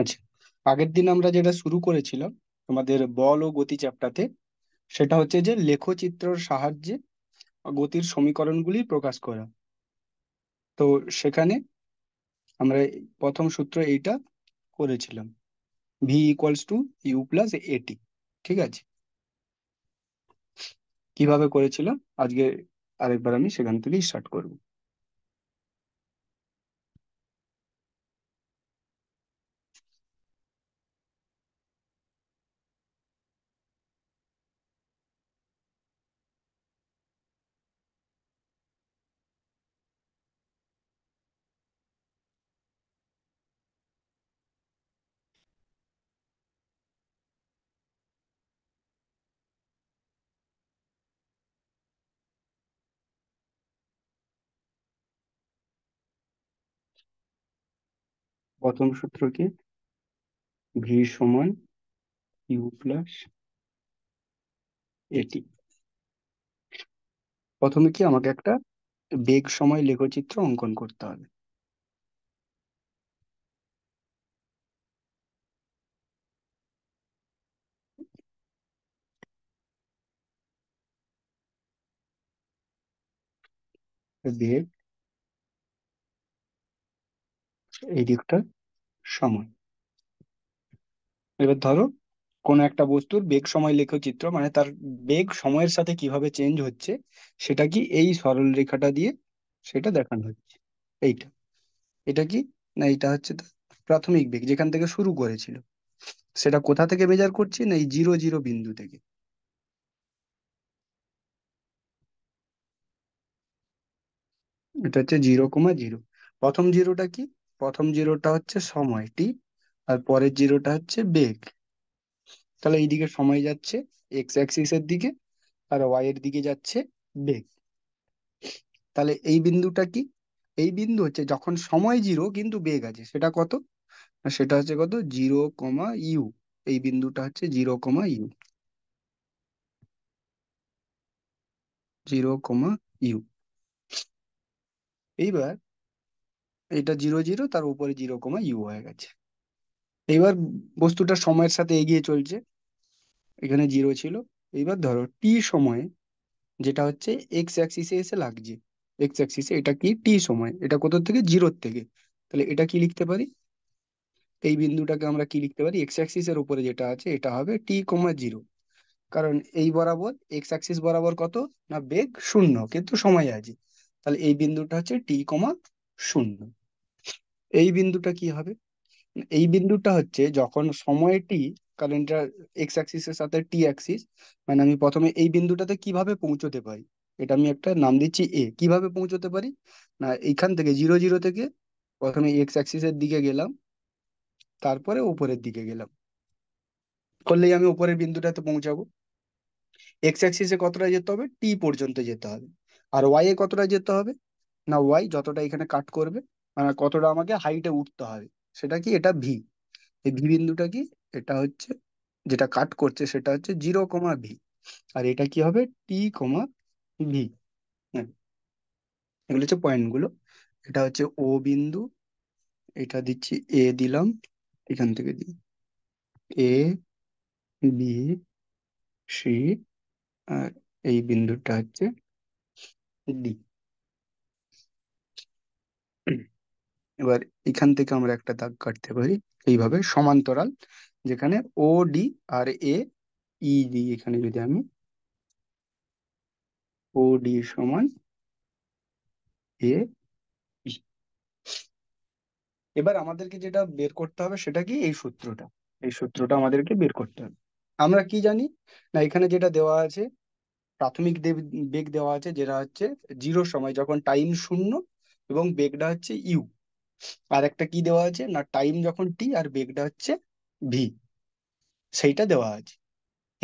আচ্ছা আগের দিন আমরা যেটা শুরু করেছিলাম আমাদের বল ও গতি চ্যাপ্টারতে সেটা হচ্ছে যে লেখচিত্রর সাহায্যে গতির সমীকরণগুলি প্রকাশ করা তো সেখানে আমরা প্রথম সূত্র এইটা করেছিলাম V equals to U plus A T ঠিক আছে কিভাবে করেছিলাম আজকে আরেকবার আমি সেখান থেকেই স্টার্ট করবো প্রথম সূত্র কি ভি সমান ইউ প্লাস এটি প্রথমে কি আমাকে একটা বেগ সময় লেখচিত্র অঙ্কন করতে হবে বেগ এই দিকটা সময় এবার ধরো কোন একটা বস্তুর বেগ সময় চিত্র মানে তার বেগ সময়ের সাথে কিভাবে চেঞ্জ হচ্ছে সেটা কি এই সরল রেখাটা দিয়ে সেটা দেখানো হচ্ছে এইটা এটা কি না এটা হচ্ছে প্রাথমিক বেগ যেখান থেকে শুরু করেছিল সেটা কোথা থেকে মেজার করছি না এই জিরো জিরো বিন্দু থেকে এটা হচ্ছে জিরো কমা জিরো প্রথম জিরোটা কি প্রথম জিরোটা হচ্ছে সময় টি আর পরের জিরোটা হচ্ছে বেগ তাহলে এইদিকে সময় যাচ্ছে এক্স অ্যাক্সিস এর দিকে আর ওয়াই এর দিকে যাচ্ছে বেগ তাহলে এই বিন্দুটা কি এই বিন্দু হচ্ছে যখন সময় জিরো কিন্তু বেগ আছে সেটা কত সেটা হচ্ছে কত জিরো কমা ইউ এই বিন্দুটা হচ্ছে zero comma U zero comma U এইবার এটা জিরো জিরো তার উপরে জিরো কমা ইউ হয়ে গেছে এবার বস্তুটা সময়ের সাথে এগিয়ে চলছে এখানে জিরো ছিল এইবার ধরো টি সময়ে যেটা হচ্ছে এক্স অ্যাক্সিসে এসে লাগছে এক্স অ্যাক্সিসে এটা কি টি সময় এটা কত থেকে জিরোর থেকে তাহলে এটা কি লিখতে পারি এই বিন্দুটাকে আমরা কি লিখতে পারি এক্স অ্যাক্সিসের উপরে যেটা আছে এটা হবে টি কমা জিরো কারণ এই বরাবর এক্স অ্যাক্সিস বরাবর কত না বেগ শূন্য কিন্তু সময় আছে তাহলে এই বিন্দুটা হচ্ছে টি কমা শূন্য এই বিন্দুটা কি হবে এই বিন্দুটা হচ্ছে যখন সময় টি কারেন্টটা এক্স অ্যাক্সিস এর সাথে টি অ্যাক্সিস মানে আমি প্রথমে এই বিন্দুটাতে কিভাবে পৌঁছতে পারি এটা আমি একটা নাম দিচ্ছি এ কিভাবে পৌঁছতে পারি না এইখান থেকে জিরো জিরো থেকে প্রথমে এক্স অ্যাক্সিস এর দিকে গেলাম তারপরে উপরের দিকে গেলাম করলেই আমি উপরের বিন্দুটাতে পৌঁছাবো এক্স অ্যাক্সিসে কতটা যেতে হবে টি পর্যন্ত যেতে হবে আর ওয়াই এ কতটা যেতে হবে না ওয়াই যতটা এখানে কাট করবে মানে কতটা আমাকে হাইটে উঠতে হবে সেটা কি এটা ভি এই ভি বিন্দুটা কি এটা হচ্ছে যেটা কাট করছে সেটা হচ্ছে জিরো কমা ভি আর এটা কি হবে টি কমা ভি এগুলো হচ্ছে পয়েন্টগুলো এটা হচ্ছে ও বিন্দু এটা দিচ্ছি এ দিলাম এখান থেকে দিই এ বি সি আর এই বিন্দুটা হচ্ছে ডি এবার এখান থেকে আমরা একটা দাগ কাটতে পারি এইভাবে সমান্তরাল যেখানে ও ডি আর এ ই ডি এখানে যদি আমি ও ডি সমান এ e। এবার আমাদেরকে যেটা বের করতে হবে সেটা কি এই সূত্রটা এই সূত্রটা আমাদেরকে বের করতে হবে আমরা কি জানি না এখানে যেটা দেওয়া আছে প্রাথমিক বেগ দেওয়া আছে যেটা হচ্ছে জিরো সময় যখন টাইম শূন্য এবং বেগটা হচ্ছে ইউ আর একটা কি দেওয়া আছে না টাইম যখন টি আর বেগটা হচ্ছে ভি সেইটা দেওয়া আছে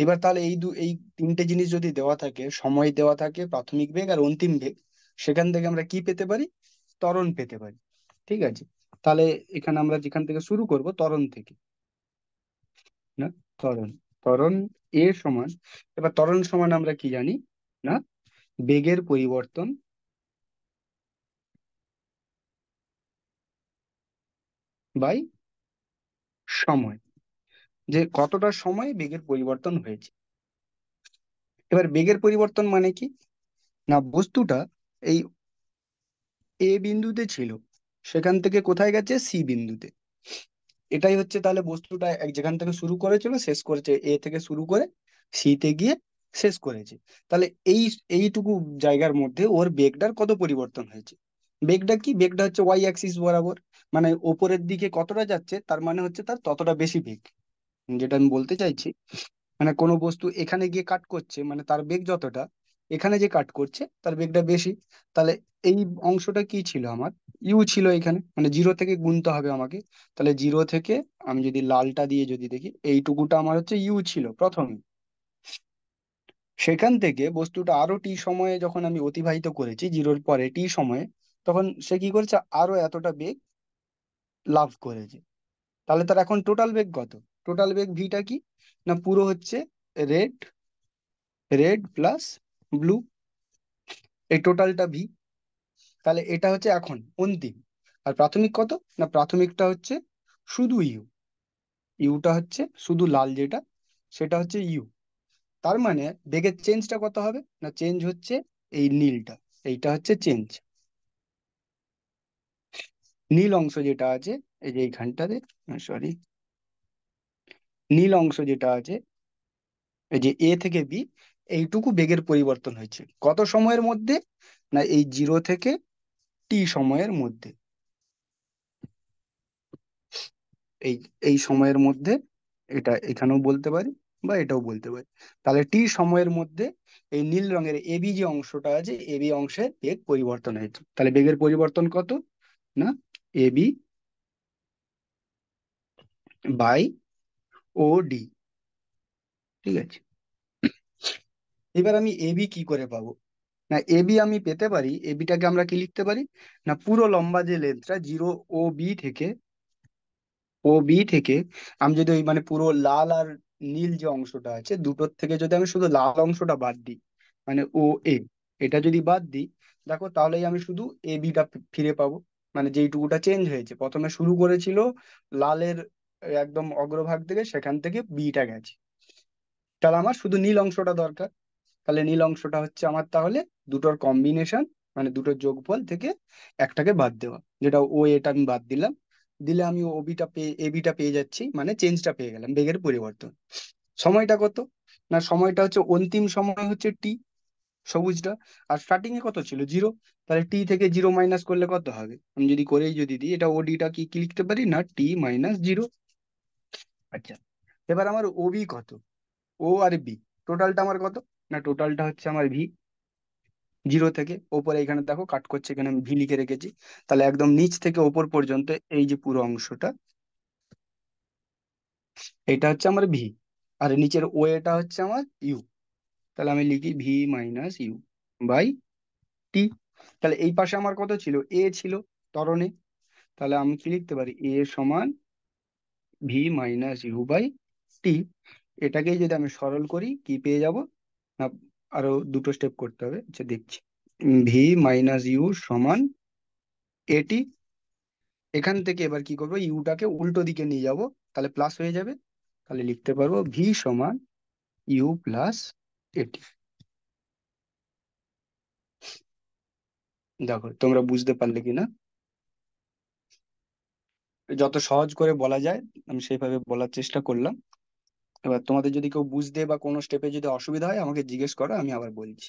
এবার তাহলে এই দু এই তিনটে জিনিস যদি দেওয়া থাকে সময় দেওয়া থাকে প্রাথমিক বেগ আর অন্তিম বেগ সেখান থেকে আমরা কি পেতে পারি ত্বরণ পেতে পারি ঠিক আছে তাহলে এখানে আমরা যেখান থেকে শুরু করব ত্বরণ থেকে না ত্বরণ ত্বরণ এ সমান এবার ত্বরণ সমান আমরা কি জানি না বেগের পরিবর্তন বাই সময় যে কতটা সময় বেগের পরিবর্তন হয়েছে এবার বেগের পরিবর্তন মানে কি না বস্তুটা এই এ বিন্দুতে ছিল সেখান থেকে কোথায় গেছে সি বিন্দুতে এটাই হচ্ছে তাহলে বস্তুটা এক যেখান থেকে শুরু করেছিল শেষ করেছে এ থেকে শুরু করে সিতে গিয়ে শেষ করেছে তাহলে এই এইটুকু জায়গার মধ্যে ওর বেগটার কত পরিবর্তন হয়েছে বেগটা কি বেগটা হচ্ছে ওয়াই অ্যাক্সিস বরাবর মানে ওপরের দিকে কতটা যাচ্ছে তার মানে হচ্ছে তার ততটা বেশি বেগ যেটা আমি বলতে চাইছি মানে কোনো বস্তু এখানে গিয়ে কাট করছে মানে তার বেগ যতটা এখানে যে কাট করছে তার বেগটা বেশি তাহলে এই অংশটা কি ছিল আমার ইউ ছিল এখানে মানে জিরো থেকে গুনতে হবে আমাকে তাহলে জিরো থেকে আমি যদি লালটা দিয়ে যদি দেখি এইটুকুটা আমার হচ্ছে ইউ ছিল প্রথমে সেখান থেকে বস্তুটা আরো টি সময়ে যখন আমি অতিবাহিত করেছি জিরোর পরে টি সময়ে তখন সে কি করেছে আরো এতটা বেগ লাভ করেছে তাহলে তার এখন টোটাল বেগ কত টোটাল বেগ ভিটা কি না পুরো হচ্ছে রেড রেড প্লাস ব্লু এই টোটালটা ভি তাহলে এটা হচ্ছে এখন অন্তিম আর প্রাথমিক কত না প্রাথমিকটা হচ্ছে শুধু ইউ ইউটা হচ্ছে শুধু লাল যেটা সেটা হচ্ছে ইউ তার মানে বেগের চেঞ্জটা কত হবে না চেঞ্জ হচ্ছে এই নীলটা এইটা হচ্ছে চেঞ্জ নীল অংশ যেটা আছে এই যে এইখানটাতে সরি নীল অংশ যেটা আছে এই যে এ থেকে বি এইটুকু বেগের পরিবর্তন হয়েছে কত সময়ের মধ্যে না এই জিরো থেকে টি সময়ের মধ্যে এই এই সময়ের মধ্যে এটা এখানেও বলতে পারি বা এটাও বলতে পারি তাহলে টি সময়ের মধ্যে এই নীল রঙের এবি যে অংশটা আছে এবি অংশের বেগ পরিবর্তন হয়েছে তাহলে বেগের পরিবর্তন কত না এবি বাই ও ডি ঠিক আছে এবার আমি এবি কি করে পাবো না এবি আমি পেতে পারি এবিটাকে আমরা কি লিখতে পারি না পুরো লম্বা যে লেন্থটা জিরো ও বি থেকে ও বি থেকে আমি যদি ওই মানে পুরো লাল আর নীল যে অংশটা আছে দুটোর থেকে যদি আমি শুধু লাল অংশটা বাদ দিই মানে ও এ এটা যদি বাদ দিই দেখো তাহলেই আমি শুধু এ বিটা ফিরে পাবো মানে যেইটুকুটা চেঞ্জ হয়েছে প্রথমে শুরু করেছিল লালের একদম অগ্রভাগ থেকে সেখান থেকে বিটা গেছে তাহলে আমার শুধু নীল অংশটা দরকার তাহলে নীল অংশটা হচ্ছে আমার তাহলে দুটোর কম্বিনেশন মানে দুটোর যোগফল থেকে একটাকে বাদ দেওয়া যেটা ও এটা আমি বাদ দিলাম দিলে আমি ও বিটা পেয়ে এ বিটা পেয়ে যাচ্ছি মানে চেঞ্জটা পেয়ে গেলাম বেগের পরিবর্তন সময়টা কত না সময়টা হচ্ছে অন্তিম সময় হচ্ছে টি সবুজটা আর স্টার্টিং এ কত ছিল জিরো তাহলে টি থেকে জিরো মাইনাস করলে কত হবে আমি যদি করেই যদি দিই এটা ওডিটা কি কি লিখতে পারি না টি মাইনাস জিরো আচ্ছা এবার আমার ওবি কত ও আর বি টোটালটা আমার কত না টোটালটা হচ্ছে আমার ভি জিরো থেকে ওপরে এখানে দেখো কাট করছে এখানে আমি ভি লিখে রেখেছি তাহলে একদম নিচ থেকে ওপর পর্যন্ত এই যে পুরো অংশটা এটা হচ্ছে আমার ভি আর নিচের ও এটা হচ্ছে আমার ইউ তাহলে আমি লিখি V minus U by T তাহলে এই পাশে আমার কত ছিল এ ছিল তরণে তাহলে আমি কি লিখতে পারি এ সমান V minus U by T এটাকে যদি আমি সরল করি কি পেয়ে যাব না আরো দুটো স্টেপ করতে হবে আচ্ছা দেখছি ভি মাইনাস ইউ সমান এটি এখান থেকে এবার কি করবো ইউটাকে উল্টো দিকে নিয়ে যাব তাহলে প্লাস হয়ে যাবে তাহলে লিখতে পারবো ভি সমান ইউ প্লাস এটি দেখো তোমরা বুঝতে পারলে কিনা যত সহজ করে বলা যায় আমি সেইভাবে বলার চেষ্টা করলাম এবার তোমাদের যদি কেউ বুঝতে বা কোনো স্টেপে যদি অসুবিধা হয় আমাকে জিজ্ঞেস করো আমি আবার বলছি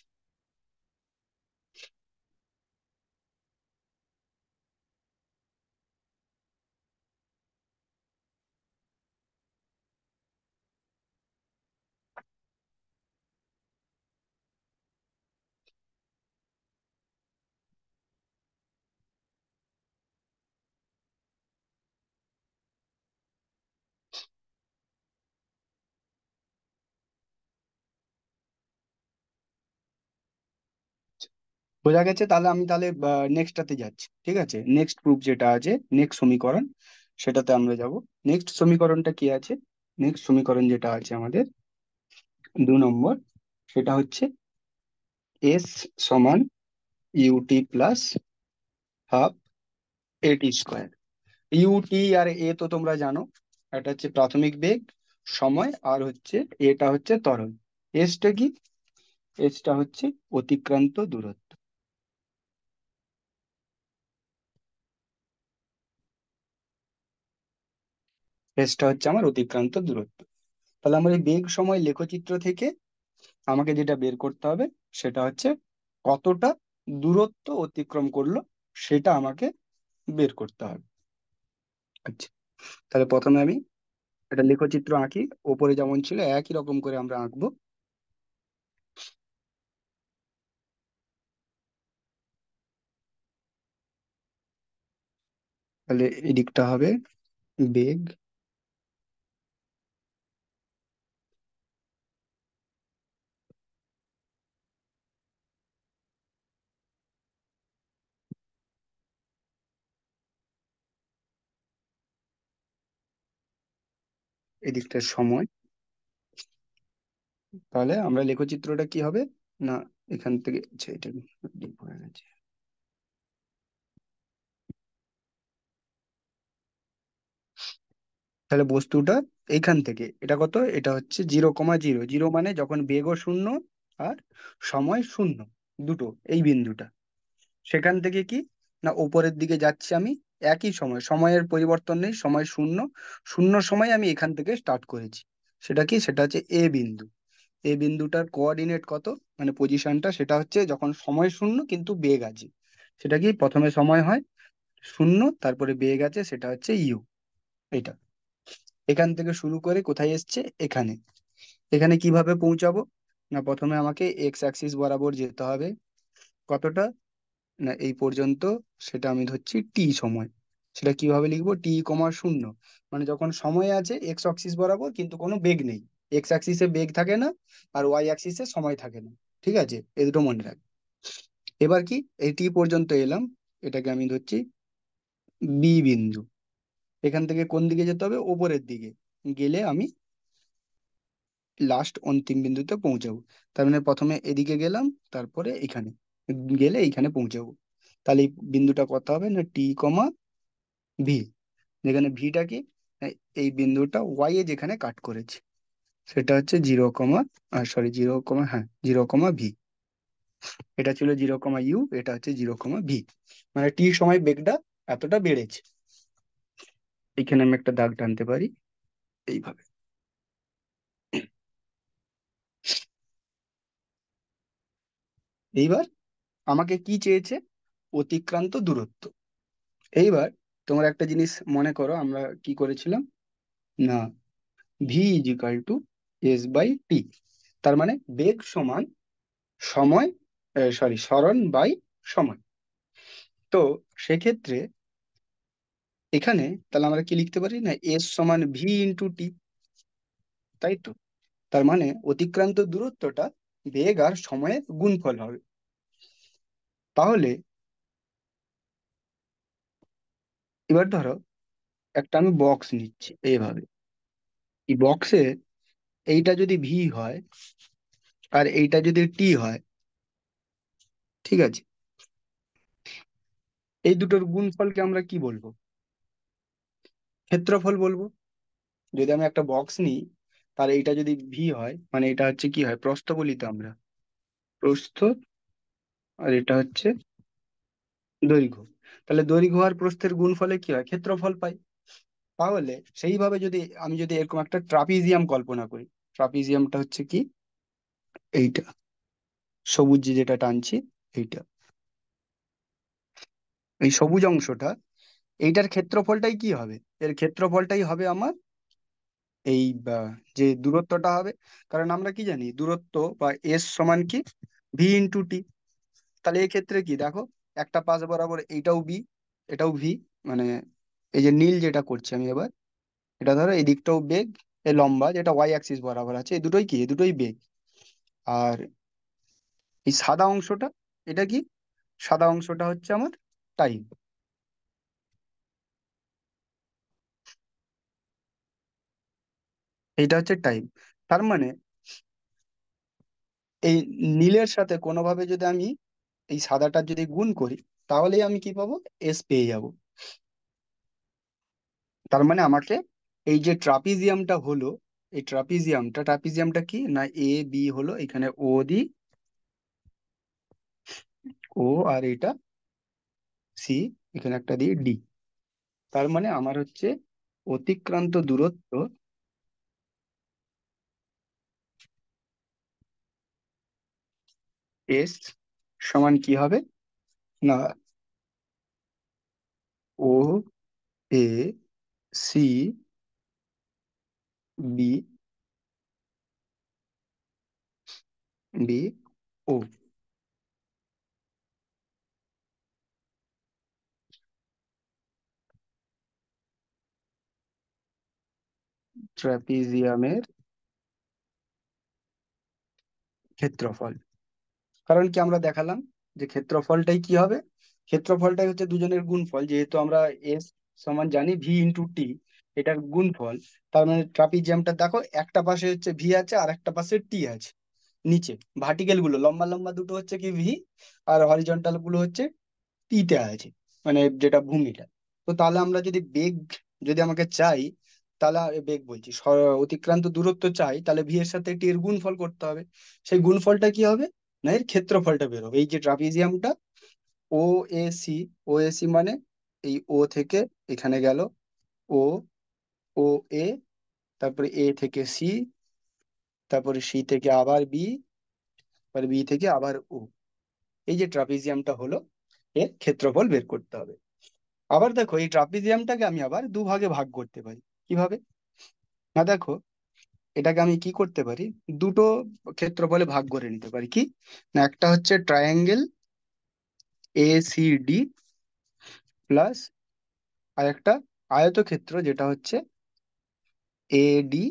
বোঝা গেছে তাহলে আমি তাহলে নেক্সটটাতে যাচ্ছি ঠিক আছে নেক্সট প্রুফ যেটা আছে নেক্সট সমীকরণ সেটাতে আমরা যাব নেক্সট সমীকরণটা কি আছে নেক্সট সমীকরণ যেটা আছে আমাদের দু নম্বর সেটা হচ্ছে এস সমান U T plus half A T square U T আর এ তো তোমরা জানো এটা হচ্ছে প্রাথমিক বেগ সময় আর হচ্ছে এটা হচ্ছে তরল এসটা কি এসটা হচ্ছে অতিক্রান্ত দূরত্ব এসটা হচ্ছে আমার অতিক্রান্ত দূরত্ব তাহলে আমার এই বেগ সময় লেখচিত্র থেকে আমাকে যেটা বের করতে হবে সেটা হচ্ছে কতটা দূরত্ব অতিক্রম করলো সেটা আমাকে বের করতে হবে আচ্ছা তাহলে প্রথমে আমি একটা লেখচিত্র আঁকি ওপরে যেমন ছিল একই রকম করে আমরা আঁকবো তাহলে এদিকটা হবে বেগ এদিকটার সময় তাহলে আমরা লেখচিত্রটা কি হবে না এখান থেকে আচ্ছা এটা গেছে তাহলে বস্তুটা এখান থেকে এটা কত এটা হচ্ছে জিরো কমা জিরো জিরো মানে যখন বেগও শূন্য আর সময় শূন্য দুটো এই বিন্দুটা সেখান থেকে কি না ওপরের দিকে যাচ্ছি আমি একই সময় সময়ের পরিবর্তন নেই সময় শূন্য শূন্য সময় আমি এখান থেকে স্টার্ট করেছি সেটা কি সেটা হচ্ছে এ বিন্দু এ বিন্দুটার কোঅর্ডিনেট কত মানে পজিশনটা সেটা হচ্ছে যখন সময় শূন্য কিন্তু বেগ আছে সেটা কি প্রথমে সময় হয় শূন্য তারপরে বেগ আছে সেটা হচ্ছে ইউ এটা এখান থেকে শুরু করে কোথায় এসছে এখানে এখানে কিভাবে পৌঁছাবো না প্রথমে আমাকে এক্স অ্যাক্সিস বরাবর যেতে হবে কতটা না এই পর্যন্ত সেটা আমি ধরছি টি সময় সেটা কিভাবে লিখবো টি কমা শূন্য মানে যখন সময় আছে এক্স অক্সিস বরাবর কিন্তু কোনো বেগ নেই এক্স অ্যাক্সিসে বেগ থাকে না আর ওয়াই অ্যাক্সিসে সময় থাকে না ঠিক আছে এই দুটো মনে রাখ এবার কি এই টি পর্যন্ত এলাম এটাকে আমি ধরছি বি বিন্দু এখান থেকে কোন দিকে যেতে হবে ওপরের দিকে গেলে আমি লাস্ট অন্তিম বিন্দুতে পৌঁছাবো তার মানে প্রথমে এদিকে গেলাম তারপরে এখানে গেলে এইখানে পৌঁছাবো তাহলে এই বিন্দুটা কত হবে না টি কমা ভি যেখানে ভিটা কি এই বিন্দুটা ওয়াই এ যেখানে কাট করেছে সেটা হচ্ছে zero comma sorry zero comma হ্যাঁ জিরো কমা ভি এটা ছিল জিরো কমা ইউ এটা হচ্ছে জিরো কমা ভি মানে টি সময় বেগটা এতটা বেড়েছে এখানে আমি একটা দাগ টানতে পারি এইভাবে এইবার আমাকে কি চেয়েছে অতিক্রান্ত দূরত্ব এইবার তোমার একটা জিনিস মনে করো আমরা কি করেছিলাম না V is equal to S by T তার মানে বেগ সমান সময় সরি স্মরণ বাই সময় তো সেক্ষেত্রে এখানে তাহলে আমরা কি লিখতে পারি না এস সমান ভি ইন্টু টি তাই তো তার মানে অতিক্রান্ত দূরত্বটা বেগ আর সময়ের গুণফল হবে তাহলে এবার ধরো একটা আমি বক্স নিচ্ছি এইভাবে এই বক্সে এইটা যদি ভি হয় আর এইটা যদি টি হয় ঠিক আছে এই দুটোর গুণফলকে আমরা কি বলবো ক্ষেত্রফল বলবো যদি আমি একটা বক্স নিই তাহলে এইটা যদি ভি হয় মানে এটা হচ্ছে কি হয় প্রস্থ বলি তো আমরা প্রস্থ আর এটা হচ্ছে দৈর্ঘ্য তাহলে দৈর্ঘ্য আর প্রস্থের গুণ ফলে কি হয় ক্ষেত্রফল পাই তাহলে সেইভাবে যদি আমি যদি এরকম একটা ট্রাপিজিয়াম কল্পনা করি ট্রাপিজিয়ামটা হচ্ছে কি এইটা সবুজ যেটা টানছি এইটা এই সবুজ অংশটা এইটার ক্ষেত্রফলটাই কি হবে এর ক্ষেত্রফলটাই হবে আমার এই যে দূরত্বটা হবে কারণ আমরা কি জানি দূরত্ব বা এস সমান কি ভি ইন্টু টি তাহলে এক্ষেত্রে কি দেখো একটা পাশ বরাবর এইটাও বি এটাও ভি মানে এই যে নীল যেটা করছি আমি এবার এটা ধরো এই দিকটাও বেগ এ লম্বা যেটা ওয়াই অ্যাক্সিস বরাবর আছে এই দুটোই কি এই দুটোই বেগ আর এই সাদা অংশটা এটা কি সাদা অংশটা হচ্ছে আমার টাইম এটা হচ্ছে টাইম তার মানে এই নীলের সাথে কোনোভাবে যদি আমি এই সাদাটা যদি গুণ করি তাহলে আমি কি পাবো এস পেয়ে যাব তার মানে আমাকে এই যে ট্রাপিজিয়ামটা হলো এই ট্রাপিজিয়ামটা ট্রাপিজিয়ামটা কি না এ বি হলো এখানে ও দি ও আর এটা সি এখানে একটা দিয়ে ডি তার মানে আমার হচ্ছে অতিক্রান্ত দূরত্ব এস সমান কি হবে না O A C B B O ট্রাপিজিয়ামের ক্ষেত্রফল কারণ কি আমরা দেখালাম যে ক্ষেত্রফলটাই কি হবে ক্ষেত্রফলটাই হচ্ছে দুজনের গুণফল যেহেতু আমরা এস সমান জানি ভি ইন্টু টি এটার গুণফল তার মানে ট্রাপিজিয়ামটা দেখো একটা পাশে হচ্ছে ভি আছে আর একটা পাশে টি আছে নিচে ভার্টিক্যাল গুলো লম্বা লম্বা দুটো হচ্ছে কি ভি আর হরিজন্টাল গুলো হচ্ছে টিতে আছে মানে যেটা ভূমিটা তো তাহলে আমরা যদি বেগ যদি আমাকে চাই তাহলে বেগ বলছি অতিক্রান্ত দূরত্ব চাই তাহলে ভি এর সাথে টি এর গুণফল করতে হবে সেই গুণফলটা কি হবে না এর ক্ষেত্রফলটা বের হবে এই যে ট্রাপিজিয়ামটা ও A C O A C মানে এই ও থেকে এখানে গেল ও ও এ তারপরে এ থেকে সি তারপরে সি থেকে আবার বি তারপরে বি থেকে আবার ও এই যে ট্রাপিজিয়ামটা হলো এর ক্ষেত্রফল বের করতে হবে আবার দেখো এই ট্রাপিজিয়ামটাকে আমি আবার দুভাগে ভাগ করতে পারি কিভাবে না দেখো এটাকে আমি কি করতে পারি দুটো ক্ষেত্রফলে ভাগ করে নিতে পারি কি না একটা হচ্ছে triangle A C D plus আর একটা আয়তক্ষেত্র যেটা হচ্ছে A D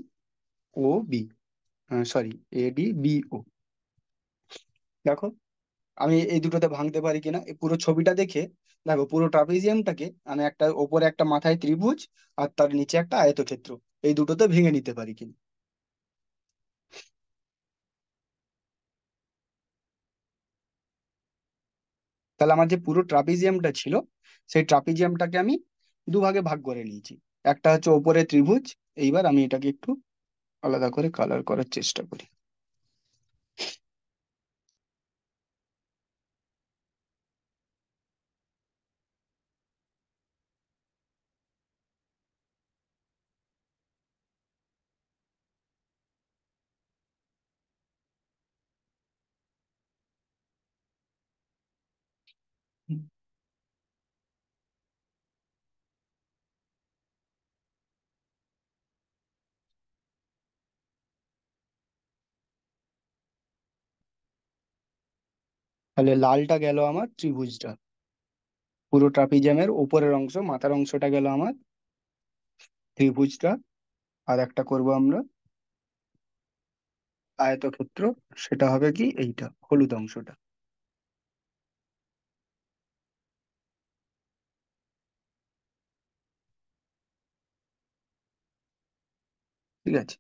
O B sorry A D B O দেখো আমি এই দুটোতে ভাঙতে পারি কিনা এই পুরো ছবিটা দেখে দেখো পুরো ট্রাপিজিয়ামটাকে আমি একটা ওপরে একটা মাথায় ত্রিভুজ আর তার নিচে একটা আয়তক্ষেত্র এই দুটোতে ভেঙে নিতে পারি কিনা তাহলে আমার যে পুরো ট্রাপিজিয়ামটা ছিল সেই ট্রাপিজিয়ামটাকে আমি দুভাগে ভাগ করে নিয়েছি একটা হচ্ছে ওপরে ত্রিভুজ এইবার আমি এটাকে একটু আলাদা করে কালার করার চেষ্টা করি তাহলে লালটা গেল আমার ত্রিভুজটা পুরো ট্রাপিজিয়ামের ওপরের অংশ মাথার অংশটা গেল আমার ত্রিভুজটা আর একটা করব আমরা আয়তক্ষেত্র সেটা হবে কি এইটা হলুদ অংশটা ঠিক আছে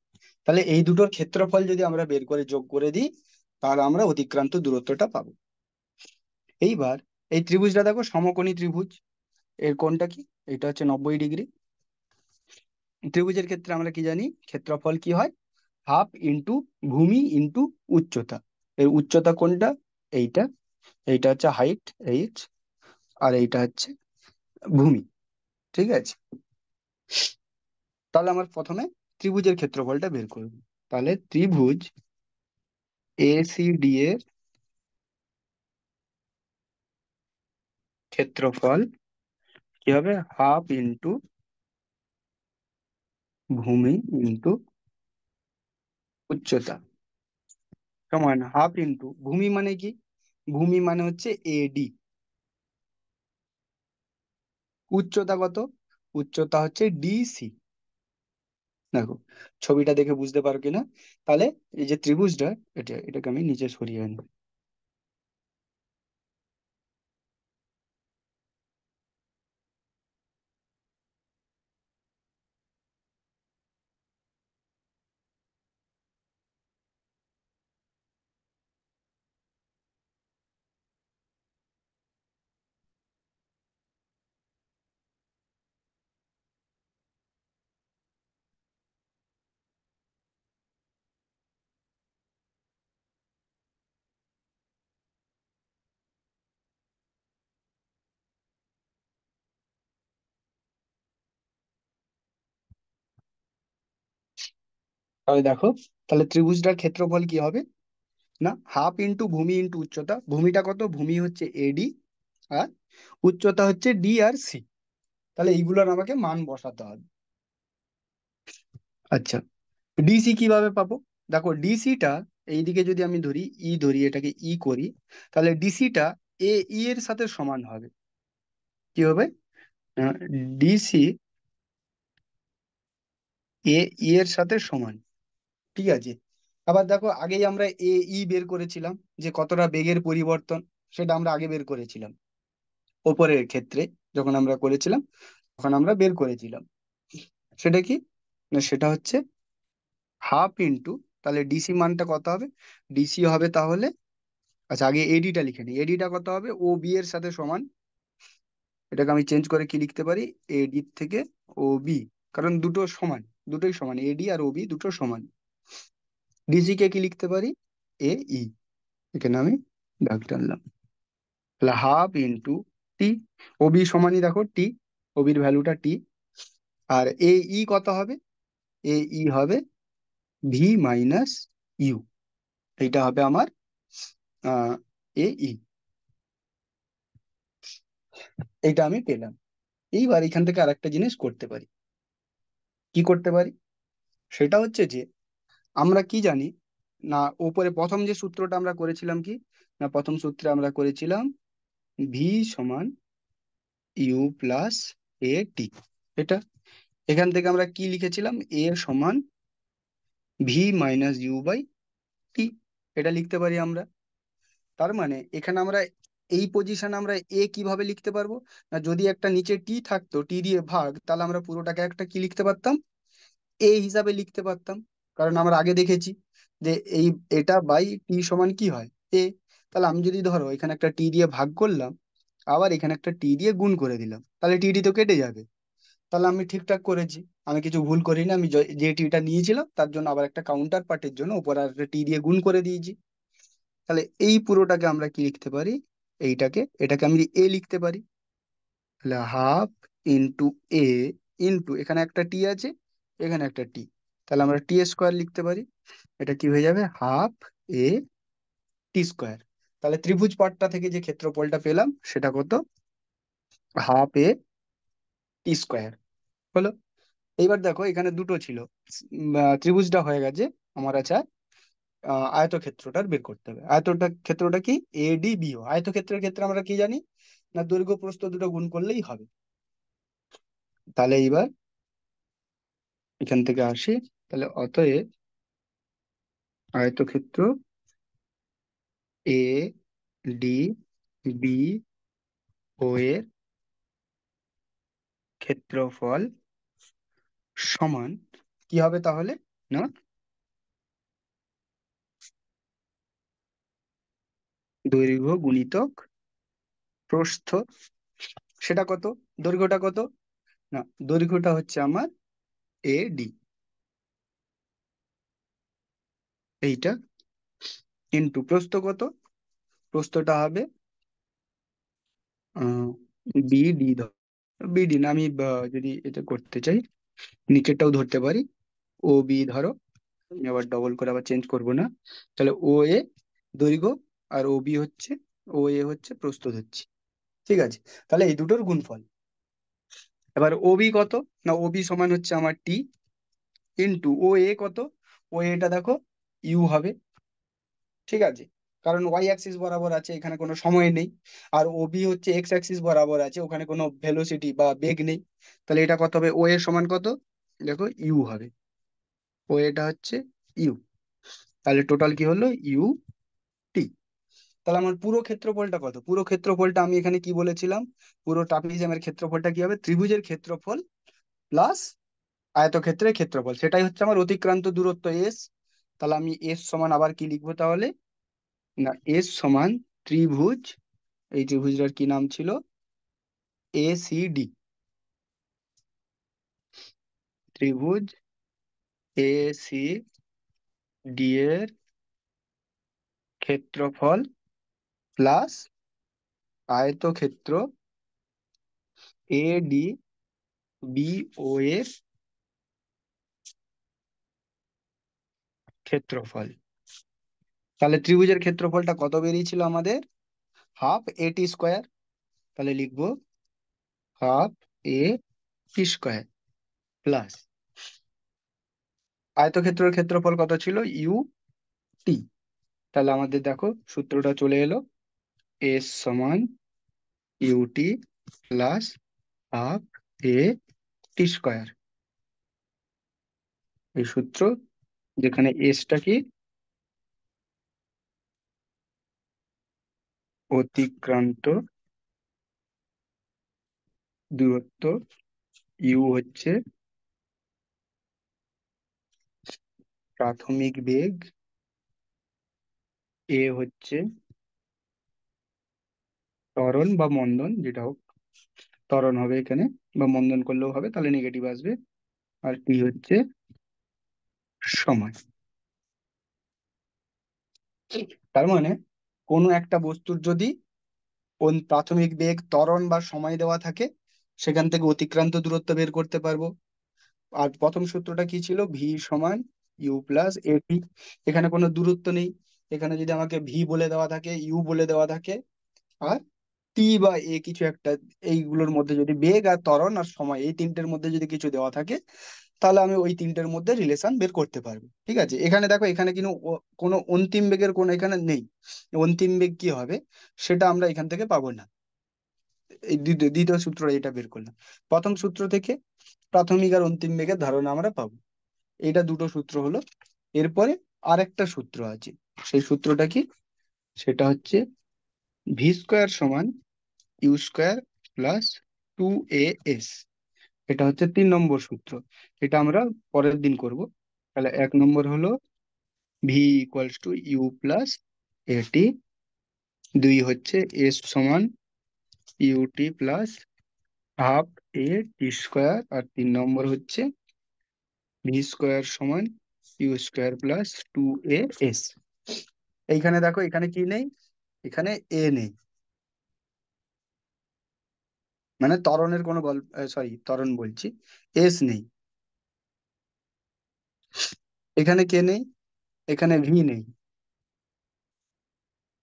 তাহলে এই দুটোর ক্ষেত্রফল যদি আমরা বের করে যোগ করে দিই তাহলে আমরা অতিক্রান্ত দূরত্বটা পাবো এইবার এই ত্রিভুজটা দেখো সমকোণী ত্রিভুজ এর কোনটা কি এটা হচ্ছে নব্বই ডিগ্রি ত্রিভুজের ক্ষেত্রে আমরা কি জানি ক্ষেত্রফল কি হয় হাফ ইন্টু ভূমি ইন্টু উচ্চতা এর উচ্চতা কোনটা এইটা এইটা হচ্ছে হাইট এইচ আর এইটা হচ্ছে ভূমি ঠিক আছে তাহলে আমার প্রথমে ত্রিভুজের ক্ষেত্রফলটা বের করব তাহলে ত্রিভুজ এ সি ডি এর ক্ষেত্রফল কি হবে হাফ ইন্টু ভূমি ইন্টু উচ্চতা সমান হাফ ইন্টু ভূমি মানে কি ভূমি মানে হচ্ছে এডি উচ্চতা কত উচ্চতা হচ্ছে ডিসি দেখো ছবিটা দেখে বুঝতে পারো কিনা তাহলে এই যে ত্রিভুজটা এটা এটাকে আমি নিচে সরিয়ে আনবো তাহলে দেখো তাহলে ত্রিভুজটার ক্ষেত্রফল কি হবে না হাফ ইন্টু ভূমি ইন্টু উচ্চতা ভূমিটা কত ভূমি হচ্ছে এডি আর উচ্চতা হচ্ছে ডি আর সি তাহলে এইগুলোর আমাকে মান বসাতে হবে আচ্ছা ডিসি কিভাবে পাবো দেখো ডিসিটা এইদিকে যদি আমি ধরি ই e ধরি এটাকে ই e করি তাহলে ডিসিটা এ ই এর সাথে সমান হবে কি হবে ডিসি এ ই এর সাথে সমান ঠিক আছে আবার দেখো আগেই আমরা এ ই e বের করেছিলাম যে কতটা বেগের পরিবর্তন সেটা আমরা আগে বের করেছিলাম ওপরের ক্ষেত্রে যখন আমরা করেছিলাম তখন আমরা বের করেছিলাম সেটা কি না সেটা হচ্ছে হাফ ইন্টু তাহলে ডিসি মানটা কত হবে ডিসি হবে তাহলে আচ্ছা আগে এডিটা লিখে নি এডিটা কত হবে ও বি এর সাথে সমান এটাকে আমি চেঞ্জ করে কি লিখতে পারি এডি থেকে ও বি কারণ দুটো সমান দুটোই সমান এডি আর ও বি দুটো সমান ডিসি কে কি লিখতে পারি এ ই e. এখানে আমি ডাক টানলাম তাহলে হাফ ইন্টু টি ওবি সমানই দেখো টি ওবির ভ্যালুটা টি আর এ ই e কত হবে এ ই e হবে ভি মাইনাস ইউ এইটা হবে আমার এ ই এইটা আমি পেলাম এইবার এখান থেকে আর একটা জিনিস করতে পারি কি করতে পারি সেটা হচ্ছে যে আমরা কি জানি না ওপরে প্রথম যে সূত্রটা আমরা করেছিলাম কি না প্রথম সূত্রে আমরা করেছিলাম ভি সমান ইউ প্লাস এ টি এটা এখান থেকে আমরা কি লিখেছিলাম এ সমান V minus U by T এটা লিখতে পারি আমরা তার মানে এখানে আমরা এই পজিশন আমরা এ কিভাবে লিখতে পারবো না যদি একটা নিচে টি থাকতো টি দিয়ে ভাগ তাহলে আমরা পুরোটাকে একটা কি লিখতে পারতাম এ হিসাবে লিখতে পারতাম কারণ আমরা আগে দেখেছি যে এই এটা বাই টি সমান কি হয় এ তাহলে আমি যদি ধরো এখানে একটা টি দিয়ে ভাগ করলাম আবার এখানে একটা টি দিয়ে গুণ করে দিলাম তাহলে টি টি তো কেটে যাবে তাহলে আমি ঠিকঠাক করেছি আমি কিছু ভুল করিনি আমি যে টিটা নিয়েছিলাম তার জন্য আবার একটা কাউন্টার পার্টের জন্য উপর আর একটা টি দিয়ে গুণ করে দিয়েছি তাহলে এই পুরোটাকে আমরা কি লিখতে পারি এইটাকে এটাকে আমি এ লিখতে পারি তাহলে হাফ ইন্টু এ ইন্টু এখানে একটা টি আছে এখানে একটা টি তাহলে আমরা টি স্কোয়ার লিখতে পারি এটা কি হয়ে যাবে হাফ এ টি স্কোয়ার তাহলে ত্রিভুজ পাটটা থেকে যে ক্ষেত্রফলটা পেলাম সেটা কত হাফ এ টি স্কোয়ার হলো এইবার দেখো এখানে দুটো ছিল ত্রিভুজটা হয়ে গেছে আমার আছে আয়তক্ষেত্রটার বের করতে হবে আয়তটা ক্ষেত্রটা কি এডিবিও আয়তক্ষেত্রের ক্ষেত্রে আমরা কি জানি না দৈর্ঘ্য প্রস্ত দুটো গুণ করলেই হবে তাহলে এইবার এখান থেকে আসি তাহলে অতএব আয়তক্ষেত্র এ ডি বি ও এর ক্ষেত্রফল সমান কি হবে তাহলে না দৈর্ঘ্য গুণিতক প্রস্থ সেটা কত দৈর্ঘ্যটা কত না দৈর্ঘ্যটা হচ্ছে আমার এ ডি এইটা ইন্টু প্রস্থ কত প্রস্থটা হবে বিডি বিডি না আমি যদি এটা করতে চাই নিচেরটাও ধরতে পারি ও বি ধরো আমি আবার ডবল করে আবার চেঞ্জ করব না তাহলে ও এ দৈর্ঘ্য আর ও বি হচ্ছে ও এ হচ্ছে প্রস্থ ধরছি ঠিক আছে তাহলে এই দুটোর গুণফল এবার ও বি কত না ও বি সমান হচ্ছে আমার টি ইন্টু ও এ কত ও এটা দেখো ইউ হবে ঠিক আছে কারণ ওয়াই অ্যাক্সিস বরাবর আছে এখানে কোনো সময় নেই আর ও বি হচ্ছে এক্স অ্যাক্সিস বরাবর আছে ওখানে কোনো ভেলোসিটি বা বেগ নেই তাহলে এটা কত হবে ও এর সমান কত দেখো ইউ হবে ও এটা হচ্ছে ইউ তাহলে টোটাল কি হলো ইউ টি তাহলে আমার পুরো ক্ষেত্রফলটা কত পুরো ক্ষেত্রফলটা আমি এখানে কি বলেছিলাম পুরো ট্রাপিজিয়ামের ক্ষেত্রফলটা কি হবে ত্রিভুজের ক্ষেত্রফল প্লাস আয়তক্ষেত্রের ক্ষেত্রফল সেটাই হচ্ছে আমার অতিক্রান্ত দূরত্ব এস তাহলে আমি এস সমান আবার কি লিখবো তাহলে না এস সমান ত্রিভুজ এই ত্রিভুজটার কি নাম ছিল এ সি ডি ত্রিভুজ এ সি ডি এর ক্ষেত্রফল প্লাস আয়তক্ষেত্র বি ও এর ক্ষেত্রফল তাহলে ত্রিভুজের ক্ষেত্রফলটা কত বেরিয়েছিল আমাদের হাফ এ টি স্কোয়ার তাহলে লিখবো half A T square plus আয়তক্ষেত্রের ক্ষেত্রফল কত ছিল ইউ টি তাহলে আমাদের দেখো সূত্রটা চলে এলো এস সমান U T plus half A T square এই সূত্র যেখানে এসটা কি অতিক্রান্ত দূরত্ব ইউ হচ্ছে প্রাথমিক বেগ এ হচ্ছে ত্বরণ বা মন্দন যেটা হোক ত্বরণ হবে এখানে বা মন্দন করলেও হবে তাহলে নেগেটিভ আসবে আর টি হচ্ছে সময় তার মানে কোনো একটা বস্তুর যদি প্রাথমিক বেগ ত্বরণ বা সময় দেওয়া থাকে সেখান থেকে অতিক্রান্ত দূরত্ব বের করতে পারবো আর প্রথম সূত্রটা কি ছিল ভি সমান ইউ প্লাস এটি এখানে কোনো দূরত্ব নেই এখানে যদি আমাকে ভি বলে দেওয়া থাকে ইউ বলে দেওয়া থাকে আর টি বা এ কিছু একটা এইগুলোর মধ্যে যদি বেগ আর ত্বরণ আর সময় এই তিনটের মধ্যে যদি কিছু দেওয়া থাকে তাহলে আমি ওই তিনটের মধ্যে রিলেশন বের করতে পারবো ঠিক আছে এখানে দেখো এখানে কিন্তু কোনো অন্তিম বেগের কোনো এখানে নেই অন্তিম বেগ কি হবে সেটা আমরা এখান থেকে পাবো না এই দ্বিতীয় সূত্র এটা বের করলাম প্রথম সূত্র থেকে প্রাথমিক আর অন্তিম বেগের ধারণা আমরা পাবো এটা দুটো সূত্র হলো এরপরে আরেকটা সূত্র আছে সেই সূত্রটা কি সেটা হচ্ছে ভি স্কোয়ার সমান U square plus two A S এটা হচ্ছে তিন নম্বর সূত্র এটা আমরা পরের দিন করব তাহলে এক নম্বর হলো V equals to U plus A T দুই হচ্ছে এস সমান U T plus half A T square আর তিন নম্বর হচ্ছে ভি স্কোয়ার সমান U square plus two A S এইখানে দেখো এখানে কি নেই এখানে এ নেই মানে তরণের কোনো গল্প সরি তরণ বলছি এস নেই এখানে কে নেই এখানে ভি নেই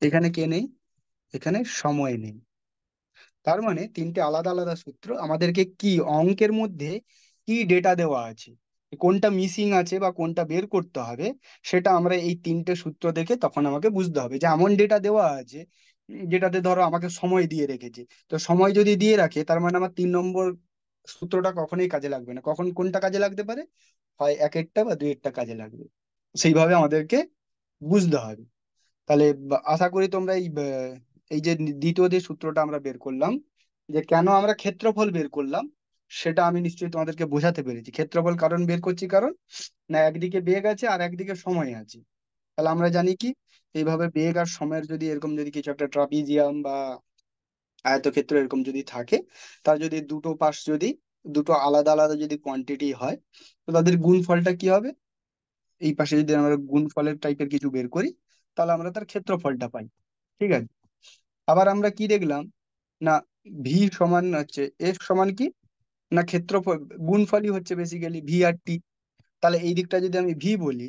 এখানে কে নেই এখানে সময় নেই তার মানে তিনটে আলাদা আলাদা সূত্র আমাদেরকে কি অঙ্কের মধ্যে কি ডেটা দেওয়া আছে কোনটা মিসিং আছে বা কোনটা বের করতে হবে সেটা আমরা এই তিনটে সূত্র দেখে তখন আমাকে বুঝতে হবে যে এমন ডেটা দেওয়া আছে যেটাতে ধরো আমাকে সময় দিয়ে রেখেছে তো সময় যদি দিয়ে রাখে তার মানে আমার তিন নম্বর সূত্রটা কখনোই কাজে লাগবে না কখন কোনটা কাজে লাগতে পারে হয় এক একটা বা দুই একটা কাজে লাগবে সেইভাবে আমাদেরকে বুঝতে হবে তাহলে আশা করি তোমরা এই এই যে দ্বিতীয় যে সূত্রটা আমরা বের করলাম যে কেন আমরা ক্ষেত্রফল বের করলাম সেটা আমি নিশ্চয়ই তোমাদেরকে বোঝাতে পেরেছি ক্ষেত্রফল কারণ বের করছি কারণ না একদিকে বেগ আছে আর একদিকে সময় আছে তাহলে আমরা জানি কি এইভাবে বেগ আর সময়ের যদি এরকম যদি কিছু একটা ট্রাপিজিয়াম বা আয়তক্ষেত্র এরকম যদি থাকে তার যদি দুটো পাশ যদি দুটো আলাদা আলাদা যদি কোয়ান্টিটি হয় তো তাদের গুণফলটা কি হবে এই পাশে যদি আমরা গুণফলের টাইপের কিছু বের করি তাহলে আমরা তার ক্ষেত্রফলটা পাই ঠিক আছে আবার আমরা কি দেখলাম না ভি সমান হচ্ছে এফ সমান কি না ক্ষেত্রফল গুণফলই হচ্ছে বেসিক্যালি ভি আর টি তাহলে এই দিকটা যদি আমি ভি বলি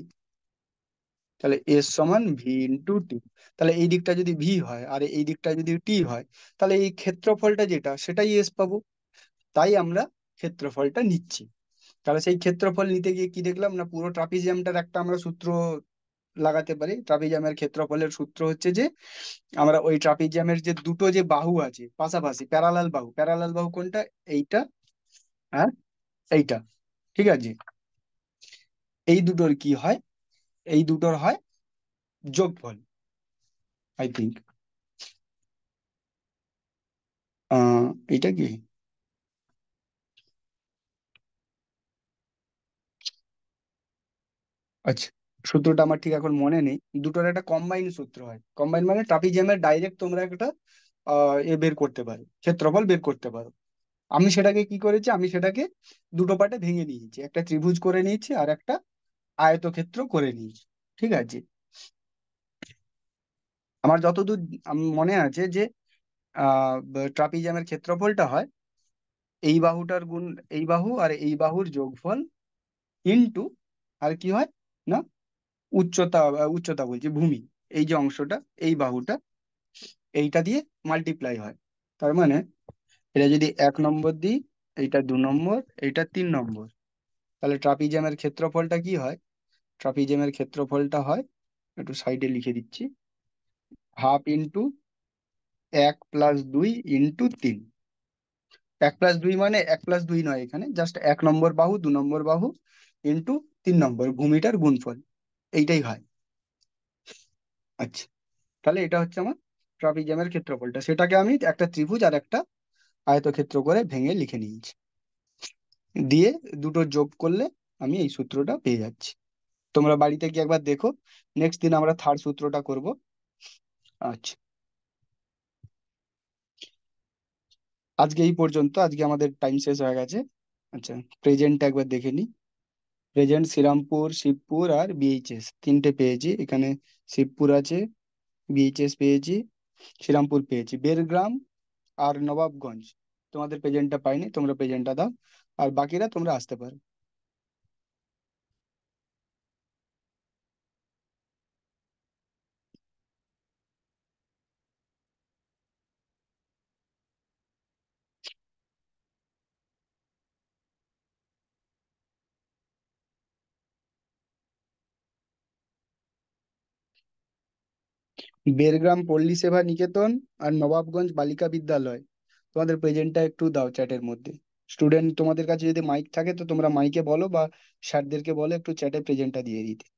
তাহলে এস সমান ভি ইন্টু টি তাহলে এই দিকটা যদি ভি হয় আর এই দিকটা যদি টি হয় তাহলে এই ক্ষেত্রফলটা যেটা সেটাই এস পাবো তাই আমরা ক্ষেত্রফলটা নিচ্ছি তাহলে সেই ক্ষেত্রফল নিতে গিয়ে কি দেখলাম না পুরো ট্রাপিজিয়ামটার একটা আমরা সূত্র লাগাতে পারি ট্রাপিজিয়ামের ক্ষেত্রফলের সূত্র হচ্ছে যে আমরা ওই ট্রাপিজিয়ামের যে দুটো যে বাহু আছে পাশাপাশি প্যারালাল বাহু প্যারালাল বাহু কোনটা এইটা আর হ্যাঁ? এইটা ঠিক আছে এই দুটোর কি হয় এই দুটোর হয় যোগফল আই থিঙ্ক এটা কি আচ্ছা সূত্রটা আমার ঠিক এখন মনে নেই দুটোর একটা কম্বাইন সূত্র হয় কম্বাইন মানে ট্রাপিজিয়ামের ডাইরেক্ট তোমরা একটা এ বের করতে পারো ক্ষেত্রফল বের করতে পারো আমি সেটাকে কি করেছি আমি সেটাকে দুটো পার্টে ভেঙে নিয়েছি একটা ত্রিভুজ করে নিয়েছি আর একটা আয়তক্ষেত্র করে নিয়েছি ঠিক আছে আমার যতদূর মনে আছে যে ট্রাপিজামের ক্ষেত্রফলটা হয় এই বাহুটার গুণ এই বাহু আর এই বাহুর যোগফল ইন্টু আর কি হয় না উচ্চতা উচ্চতা বলছি ভূমি এই যে অংশটা এই বাহুটা এইটা দিয়ে মাল্টিপ্লাই হয় তার মানে এটা যদি এক নম্বর দিই এইটা দু নম্বর এইটা তিন নম্বর তাহলে ট্রাপিজিয়ামের ক্ষেত্রফলটা কি হয় ট্রাপিজিয়ামের ক্ষেত্রফলটা হয় একটু সাইডে লিখে দিচ্ছি হাফ ইন্টু এক প্লাস দুই ইন্টু তিন এক প্লাস দুই মানে এক প্লাস দুই নয় এখানে জাস্ট এক নম্বর বাহু দু নম্বর বাহু ইন্টু তিন নম্বর ভূমিটার গুণফল এইটাই হয় আচ্ছা তাহলে এটা হচ্ছে আমার জ্যামের ক্ষেত্রফলটা সেটাকে আমি একটা ত্রিভুজ আর একটা আয়তক্ষেত্র করে ভেঙে লিখে নিয়েছি দিয়ে দুটো যোগ করলে আমি এই সূত্রটা পেয়ে যাচ্ছি তোমরা বাড়িতে গিয়ে একবার দেখো নেক্সট দিন আমরা থার্ড সূত্রটা করব আচ্ছা আজকে এই পর্যন্ত আজকে আমাদের টাইম শেষ হয়ে গেছে আচ্ছা প্রেজেন্ট একবার দেখে নিই প্রেজেন্ট শ্রীরামপুর শিবপুর আর বিএইচএস তিনটে পেয়েছি এখানে শিবপুর আছে বিএইচএস পেয়েছি শ্রীরামপুর পেয়েছি বেরগ্রাম আর নবাবগঞ্জ তোমাদের প্রেজেন্টটা পাইনি তোমরা প্রেজেন্টটা দাও আর বাকিরা তোমরা আসতে পারো বেরগ্রাম পল্লী সেবা নিকেতন আর নবাবগঞ্জ বালিকা বিদ্যালয় তোমাদের প্রেজেন্টটা একটু দাও চ্যাটের মধ্যে স্টুডেন্ট তোমাদের কাছে যদি মাইক থাকে তো তোমরা মাইকে বলো বা স্যারদেরকে বলো একটু চ্যাটে প্রেজেন্টটা দিয়ে দিতে